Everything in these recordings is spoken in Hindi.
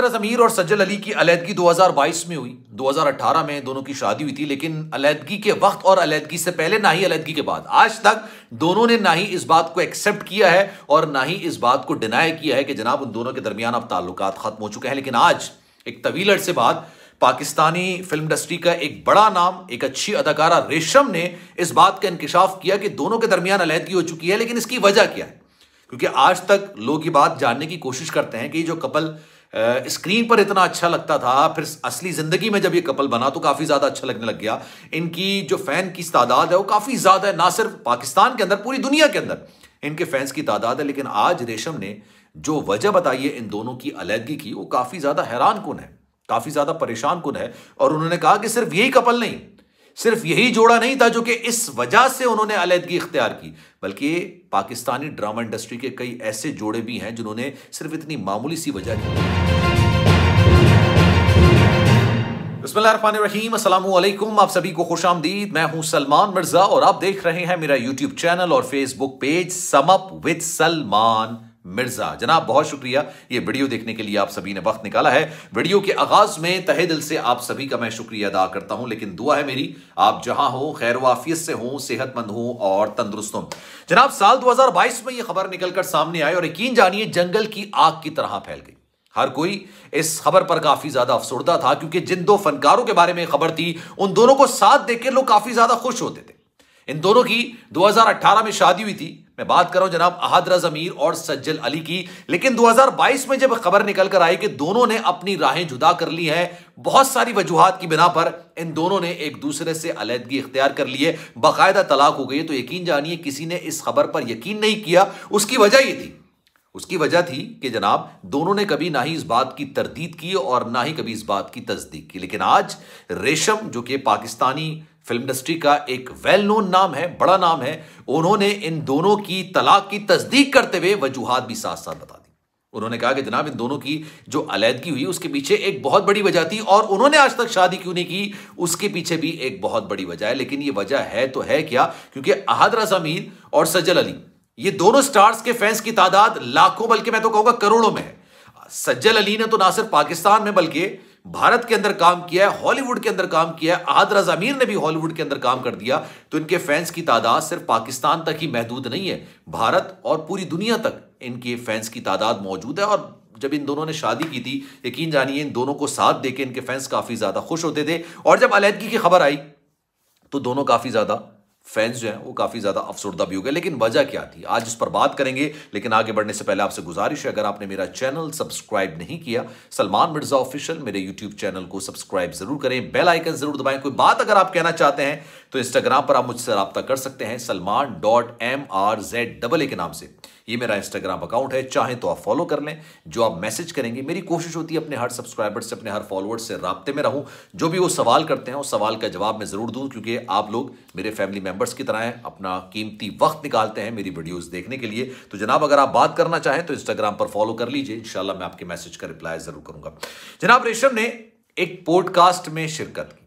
अमीर और सज्जल अली की अलीदगी 2022 में हुई 2018 में दोनों की शादी हुई थी लेकिन अलीदगी के वक्त और अलीदगी से पहले ना ही अलीदगी के बाद आज तक दोनों ने ना ही इस बात को एक्सेप्ट किया है और ना ही इस बात को डिनाई किया है कि जनाब उन दोनों के दरमियान अब ताल्लुक खत्म हो चुके हैं लेकिन आज एक तवील अरसे बाद पाकिस्तानी फिल्म इंडस्ट्री का एक बड़ा नाम एक अच्छी अदाकारा रेशम ने इस बात का इंकशाफ किया कि दोनों के दरमियान अलीदगी हो चुकी है लेकिन इसकी वजह क्या है क्योंकि आज तक लोग ये बात जानने की कोशिश करते हैं कि जो कपल स्क्रीन पर इतना अच्छा लगता था फिर असली जिंदगी में जब ये कपल बना तो काफी ज्यादा अच्छा लगने लग गया इनकी जो फैन की तादाद है वो काफी ज्यादा है ना सिर्फ पाकिस्तान के अंदर पूरी दुनिया के अंदर इनके फैंस की तादाद है लेकिन आज रेशम ने जो वजह बताई है इन दोनों की अलहदगी की वो काफी ज्यादा हैरान कन है काफी ज्यादा परेशान कन है और उन्होंने कहा कि सिर्फ यही कपल नहीं सिर्फ यही जोड़ा नहीं था जो कि इस वजह से उन्होंने अलहदगी इख्तियार की बल्कि पाकिस्तानी ड्रामा इंडस्ट्री के कई ऐसे जोड़े भी हैं जिन्होंने सिर्फ इतनी मामूली सी वजह की बसमीम आप सभी को खुश आमदीद मैं हूं सलमान मिर्जा और आप देख रहे हैं मेरा यूट्यूब चैनल और Facebook page sum up with Salman Mirza जनाब बहुत शुक्रिया ये वीडियो देखने के लिए आप सभी ने वक्त निकाला है वीडियो के आगाज में तहे दिल से आप सभी का मैं शुक्रिया अदा करता हूं लेकिन दुआ है मेरी आप जहां हो खैर वाफियत से हों सेहतमंद हों और तंदुरुस्त हो जनाब साल 2022 में ये खबर निकलकर सामने आई और यकीन जानिए जंगल की आग की तरह फैल गई हर कोई इस खबर पर काफी ज्यादा अफसरदा था क्योंकि जिन दो फनकारों के बारे में खबर थी उन दोनों को साथ देकर लोग काफी ज्यादा खुश होते थे इन दोनों की 2018 में शादी हुई थी मैं बात कर रहा हूं जनाब अहदरा जमीर और सज्जल अली की लेकिन 2022 में जब खबर निकल कर आई कि दोनों ने अपनी राहें जुदा कर ली हैं बहुत सारी वजूहत की बिना पर इन दोनों ने एक दूसरे से अलीहदगी इख्तियार कर ली है बाकायदा तलाक हो गई है तो यकीन जानिए किसी ने इस खबर पर यकीन नहीं किया उसकी वजह यह थी उसकी वजह थी कि जनाब दोनों ने कभी ना ही इस बात की तरदीद की और ना ही कभी इस बात की तस्दीक की लेकिन आज रेशम जो कि पाकिस्तानी फिल्म इंडस्ट्री का एक वेल नोन नाम है बड़ा नाम है उन्होंने इन दोनों की तलाक की तस्दीक करते हुए वजूहत भी साथ साथ बता दी उन्होंने कहा कि जनाब इन दोनों की जो अलीहदगी हुई उसके पीछे एक बहुत बड़ी वजह थी और उन्होंने आज तक शादी क्यों नहीं की उसके पीछे भी एक बहुत बड़ी वजह है लेकिन ये वजह है तो है क्या क्योंकि अहद रजा और सज्जल अली ये दोनों स्टार्स के फैंस की तादाद लाखों बल्कि मैं तो कहूंगा करोड़ों में है सज्जल अली ने तो ना सिर्फ पाकिस्तान में बल्कि भारत के अंदर काम किया है हॉलीवुड के अंदर काम किया है आदरा जमीर ने भी हॉलीवुड के अंदर काम कर दिया तो इनके फैंस की तादाद सिर्फ पाकिस्तान तक ही महदूद नहीं है भारत और पूरी दुनिया तक इनके फैंस की तादाद मौजूद है और जब इन दोनों ने शादी की थी यकीन जानिए इन दोनों को साथ देके इनके फैंस काफी ज्यादा खुश होते थे और जब अलहदगी की खबर आई तो दोनों काफी ज्यादा फैंस जो हैं वो काफ़ी ज़्यादा अफसरदा भी हो गए लेकिन वजह क्या थी आज इस पर बात करेंगे लेकिन आगे बढ़ने से पहले आपसे गुजारिश है अगर आपने मेरा चैनल सब्सक्राइब नहीं किया सलमान मिर्जा ऑफिशियल मेरे यूट्यूब चैनल को सब्सक्राइब जरूर करें बेल आइकन जरूर दबाएं कोई बात अगर आप कहना चाहते हैं तो इंस्टाग्राम पर आप मुझसे रब्ता कर सकते हैं Salman dot M R Z double A के नाम से ये मेरा इंस्टाग्राम अकाउंट है चाहे तो आप फॉलो कर लें जो आप मैसेज करेंगे मेरी कोशिश होती है अपने हर सब्सक्राइबर से अपने हर फॉलोअर्स से रबते में रहूं जो भी वो सवाल करते हैं उस सवाल का जवाब मैं ज़रूर दूँ क्योंकि आप लोग मेरे फैमिली मेम्बर्स की तरह हैं अपना कीमती वक्त निकालते हैं मेरी वीडियोज़ देखने के लिए तो जनाब अगर आप बात करना चाहें तो इंस्टाग्राम पर फॉलो कर लीजिए इन मैं आपके मैसेज का रिप्लाई ज़रूर करूँगा जनाब रेशम ने एक पॉडकास्ट में शिरकत की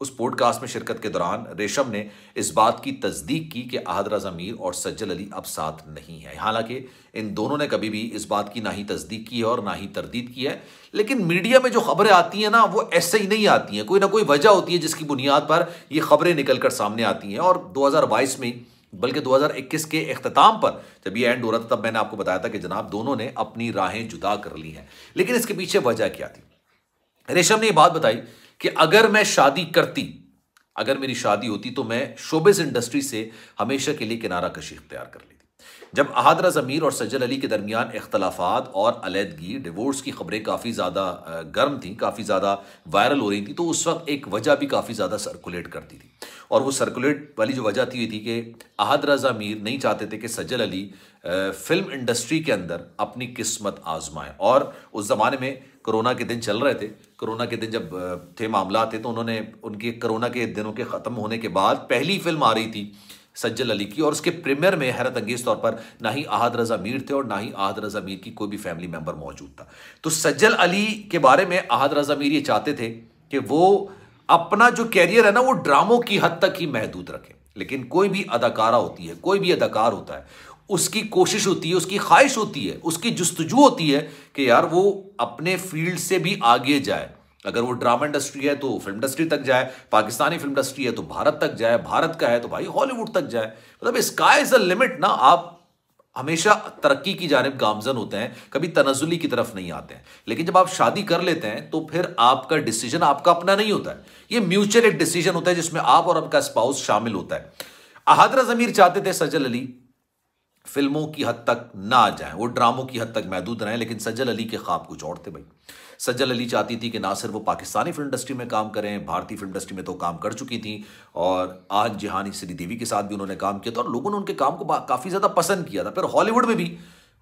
उस पॉडकास्ट में शिरकत के दौरान रेशम ने इस बात की तस्दीक की कि आहदरा ज़मीर और सज्जल अली अब साथ नहीं है हालांकि इन दोनों ने कभी भी इस बात की ना ही तस्दीक की है और ना ही तरदीद की है लेकिन मीडिया में जो खबरें आती हैं ना वो ऐसे ही नहीं आती हैं कोई ना कोई वजह होती है जिसकी बुनियाद पर ये खबरें निकल कर सामने आती हैं और दो में बल्कि 2021 के अख्ताम पर जब ये एंड हो रहा था तब मैंने आपको बताया था कि जनाब दोनों ने अपनी राहें जुदा कर ली हैं लेकिन इसके पीछे वजह क्या थी रेशम ने ये बात बताई कि अगर मैं शादी करती अगर मेरी शादी होती तो मैं शोबिस इंडस्ट्री से हमेशा के लिए किनारा कशी इख्तियार कर लेती जब अहादरा ज़मीर और सज्जल अली के दरमियान इख्तलाफात और अलीदगी डिवोर्स की खबरें काफ़ी ज़्यादा गर्म थी काफ़ी ज़्यादा वायरल हो रही थी तो उस वक्त एक वजह भी काफ़ी ज़्यादा सर्कुलेट करती थी और वो सर्कुलेट वाली जो वजह थी ये थी कि अहदरा ज़मीर नहीं चाहते थे कि सज्जल अली फिल्म इंडस्ट्री के अंदर अपनी किस्मत आजमाएं और उस ज़माने में कोरोना के दिन चल रहे थे कोरोना के दिन जब थे मामला थे तो उन्होंने उनके कोरोना के दिनों के ख़त्म होने के बाद पहली फिल्म आ रही थी सज्जल अली की और उसके प्रीमियर में हैरत अंगेज तौर पर ना ही आहद रजा मीर थे और ना ही आहद रजा मीर की कोई भी फैमिली मेम्बर मौजूद था तो सज्जल अली के बारे में आहद रजा मीर ये चाहते थे कि वो अपना जो कैरियर है ना वो ड्रामों की हद तक ही महदूद रखें लेकिन कोई भी अदाकारा होती है कोई भी अदाकार होता है उसकी कोशिश होती है उसकी ख्वाहिश होती है उसकी जस्तजू होती है कि यार वो अपने फील्ड से भी आगे जाए अगर वो ड्रामा इंडस्ट्री है तो फिल्म इंडस्ट्री तक जाए पाकिस्तानी फिल्म इंडस्ट्री है तो भारत तक जाए भारत का है तो भाई हॉलीवुड तक जाए मतलब स्काई इज अ लिमिट ना आप हमेशा तरक्की की जानब गामजन होते हैं कभी तनजुली की तरफ नहीं आते हैं लेकिन जब आप शादी कर लेते हैं तो फिर आपका डिसीजन आपका अपना नहीं होता है ये म्यूचुअल एक डिसीजन होता है जिसमें आप और आपका स्पाउस शामिल होता है अहादरा जमीर चाहते थे सजल अली फिल्मों की हद तक ना आ जाएं वो ड्रामों की हद तक महदूद रहें लेकिन सज्जल अली के ख्वाब कुछ और थे भाई सज्जल अली चाहती थी कि ना सिर्फ वो पाकिस्तानी फिल्म इंडस्ट्री में काम करें भारतीय फिल्म इंडस्ट्री में तो काम कर चुकी थी और आज जिहानी श्रीदेवी के साथ भी उन्होंने काम किया था और लोगों ने उनके काम को काफ़ी ज़्यादा पसंद किया था फिर हॉलीवुड में भी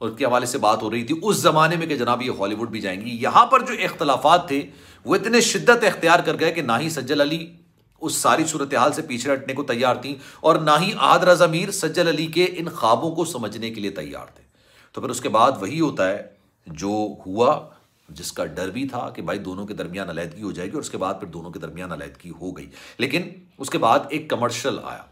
उसके हवाले से बात हो रही थी उस ज़माने में कि जनाब ये हॉलीवुड भी जाएंगी यहाँ पर जो इख्तलाफात थे वो इतने शिद्दत अख्तियार कर गए कि ना ही सज्जल अली उस सारी सूरत हाल से पीछे हटने को तैयार थी और ना ही आदरा ज़मीर सज्जल अली के इन ख्वाबों को समझने के लिए तैयार थे तो फिर उसके बाद वही होता है जो हुआ जिसका डर भी था कि भाई दोनों के दरमियान अलीहदगी हो जाएगी और उसके बाद फिर दोनों के दरमियान अलीहदगी हो गई लेकिन उसके बाद एक कमर्शल आया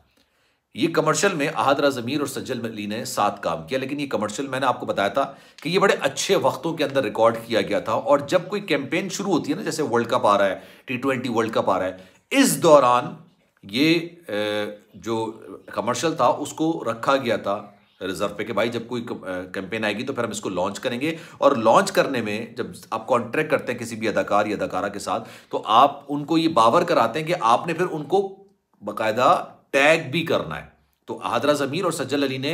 ये कमर्शियल में आहदरा ज़मीर और सज्जल अली ने साथ काम किया लेकिन ये कमर्शियल मैंने आपको बताया था कि ये बड़े अच्छे वक्तों के अंदर रिकॉर्ड किया गया था और जब कोई कैंपेन शुरू होती है ना जैसे वर्ल्ड कप आ रहा है टी ट्वेंटी वर्ल्ड कप आ रहा है इस दौरान ये जो कमर्शियल था उसको रखा गया था रिजर्व पे कि भाई जब कोई कैंपेन आएगी तो फिर हम इसको लॉन्च करेंगे और लॉन्च करने में जब आप कॉन्ट्रैक्ट करते हैं किसी भी अदाकार या अदाकारा के साथ तो आप उनको ये बावर कराते हैं कि आपने फिर उनको बाकायदा टैग भी करना है तो आदरा जमीर और सज्जल अली ने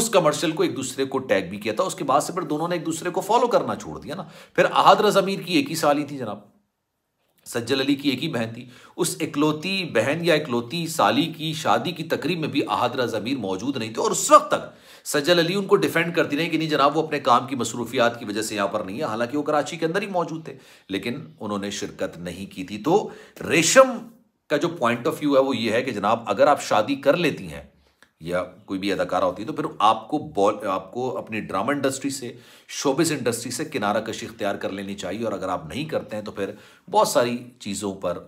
उस कमर्शियल को एक दूसरे को टैग भी किया था उसके बाद से फिर दोनों ने एक दूसरे को फॉलो करना छोड़ दिया ना फिर आहदरा जमीर की एक ही साली थी जनाब सज्जल अली की एक ही बहन थी उस इकलौती बहन या इकलौती साली की शादी की तकरीब में भी अहदरा ज़मीर मौजूद नहीं थे और उस वक्त तक सज्जल अली उनको डिफेंड करती रही कि नहीं जनाब वो अपने काम की मसरूफियात की वजह से यहाँ पर नहीं है हालांकि वो कराची के अंदर ही मौजूद थे लेकिन उन्होंने शिरकत नहीं की थी तो रेशम का जो पॉइंट ऑफ व्यू है वो ये है कि जनाब अगर आप शादी कर लेती हैं या कोई भी अदाकारा होती है तो फिर आपको बॉल आपको अपनी ड्रामा इंडस्ट्री से शोबिस इंडस्ट्री से किनारा कशी इख्तियार कर लेनी चाहिए और अगर आप नहीं करते हैं तो फिर बहुत सारी चीज़ों पर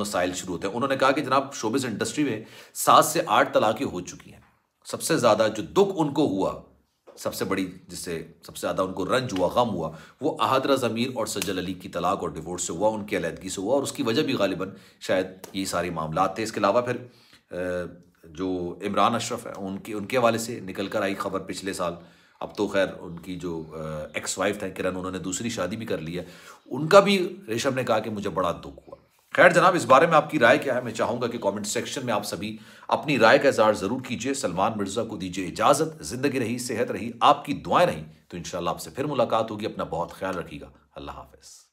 मसाइल शुरू होते हैं उन्होंने कहा कि जनाब शोबिस इंडस्ट्री में सात से आठ तलाक़ें हो चुकी हैं सबसे ज़्यादा जो दुख उनको हुआ सबसे बड़ी जिससे सबसे ज़्यादा उनको रंज हुआ गम हुआ वो अहदरा ज़मीर और सज्जल अली की तलाक और डिवोर्स से हुआ उनकी अलीहदगी से हुआ और उसकी वजह भी गालिबा शायद ये सारे मामला थे इसके अलावा फिर जो इमरान अशरफ है उनकी उनके हवाले से निकल कर आई खबर पिछले साल अब तो खैर उनकी जो एक्स वाइफ थे किरण उन्होंने दूसरी शादी भी कर ली है उनका भी रेशम ने कहा कि मुझे बड़ा दुख हुआ खैर जनाब इस बारे में आपकी राय क्या है मैं चाहूँगा कि कमेंट सेक्शन में आप सभी अपनी राय का इजहार ज़रूर कीजिए सलमान मिर्ज़ा को दीजिए इजाज़त ज़िंदगी रही सेहत रही आपकी दुआएं रही तो इन आपसे फिर मुलाकात होगी अपना बहुत ख्याल रखिएगा अल्लाह हाफिज़